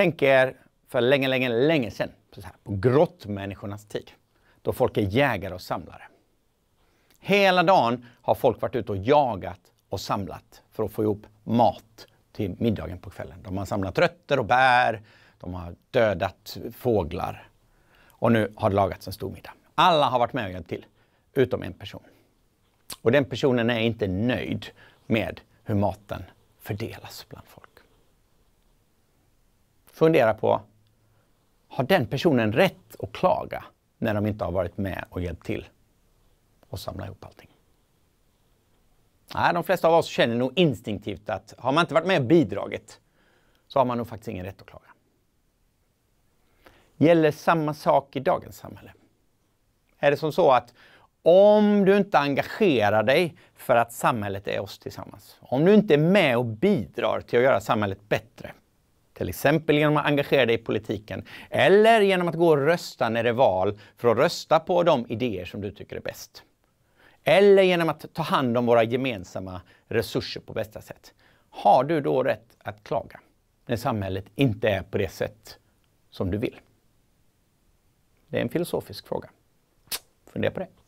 Tänk er för länge, länge, länge sedan, så här, på grottmänniskornas tid, då folk är jägare och samlare. Hela dagen har folk varit ute och jagat och samlat för att få ihop mat till middagen på kvällen. De har samlat rötter och bär, de har dödat fåglar och nu har det lagats en stor middag. Alla har varit med och hjälpt till, utom en person. Och den personen är inte nöjd med hur maten fördelas bland folk fundera på, har den personen rätt att klaga när de inte har varit med och hjälpt till och samla ihop allting? Nej, de flesta av oss känner nog instinktivt att har man inte varit med och bidragit så har man nog faktiskt ingen rätt att klaga. Gäller samma sak i dagens samhälle? Är det som så att om du inte engagerar dig för att samhället är oss tillsammans, om du inte är med och bidrar till att göra samhället bättre, till exempel genom att engagera dig i politiken eller genom att gå och rösta när det är val för att rösta på de idéer som du tycker är bäst. Eller genom att ta hand om våra gemensamma resurser på bästa sätt. Har du då rätt att klaga när samhället inte är på det sätt som du vill? Det är en filosofisk fråga. Fundera på det.